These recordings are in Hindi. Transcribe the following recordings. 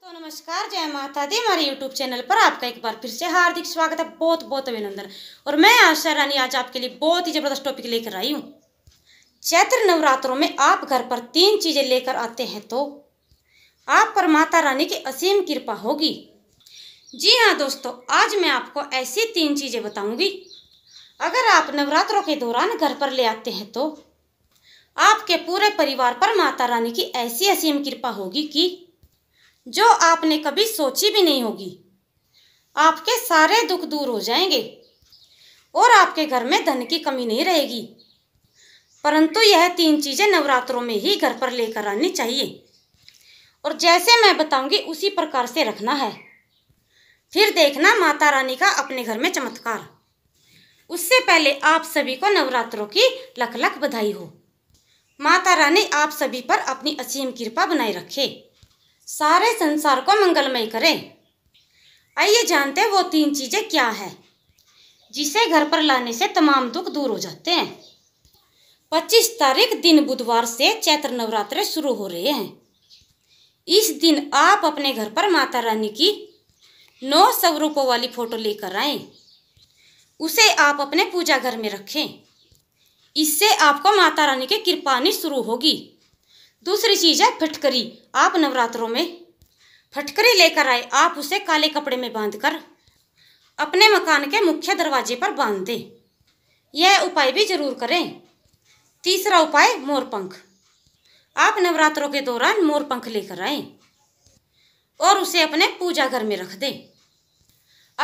दोस्तों नमस्कार जय माता दी हमारे यूट्यूब चैनल पर आपका एक बार फिर से हार्दिक स्वागत है बहुत बहुत अभिनंदन और मैं आशा रानी आज आपके लिए बहुत ही ज़बरदस्त टॉपिक लेकर आई हूँ चैत्र नवरात्रों में आप घर पर तीन चीज़ें लेकर आते हैं तो आप पर माता रानी की असीम कृपा होगी जी हाँ दोस्तों आज मैं आपको ऐसी तीन चीज़ें बताऊँगी अगर आप नवरात्रों के दौरान घर पर ले आते हैं तो आपके पूरे परिवार पर माता रानी की ऐसी असीम कृपा होगी कि जो आपने कभी सोची भी नहीं होगी आपके सारे दुख दूर हो जाएंगे और आपके घर में धन की कमी नहीं रहेगी परंतु यह तीन चीज़ें नवरात्रों में ही घर पर लेकर आनी चाहिए और जैसे मैं बताऊंगी उसी प्रकार से रखना है फिर देखना माता रानी का अपने घर में चमत्कार उससे पहले आप सभी को नवरात्रों की लख लख बधाई हो माता रानी आप सभी पर अपनी असीम कृपा बनाए रखे सारे संसार को मंगलमय करें आइए जानते हैं वो तीन चीज़ें क्या है जिसे घर पर लाने से तमाम दुख दूर हो जाते हैं पच्चीस तारीख दिन बुधवार से चैत्र नवरात्र शुरू हो रहे हैं इस दिन आप अपने घर पर माता रानी की नौ स्वरूपों वाली फ़ोटो लेकर आए उसे आप अपने पूजा घर में रखें इससे आपको माता रानी की कृपानी शुरू होगी दूसरी चीज़ है फटकरी आप नवरात्रों में फटकरी लेकर आए आप उसे काले कपड़े में बांधकर अपने मकान के मुख्य दरवाजे पर बांध दें यह उपाय भी जरूर करें तीसरा उपाय मोरपंख आप नवरात्रों के दौरान मोरपंख लेकर आए और उसे अपने पूजा घर में रख दें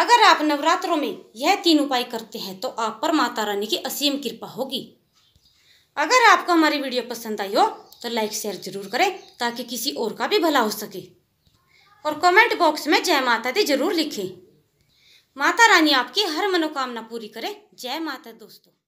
अगर आप नवरात्रों में यह तीन उपाय करते हैं तो आप पर माता रानी की असीम कृपा होगी अगर आपको हमारी वीडियो पसंद आई हो तो लाइक शेयर जरूर करें ताकि किसी और का भी भला हो सके और कमेंट बॉक्स में जय माता दी जरूर लिखें माता रानी आपकी हर मनोकामना पूरी करें जय माता दोस्तों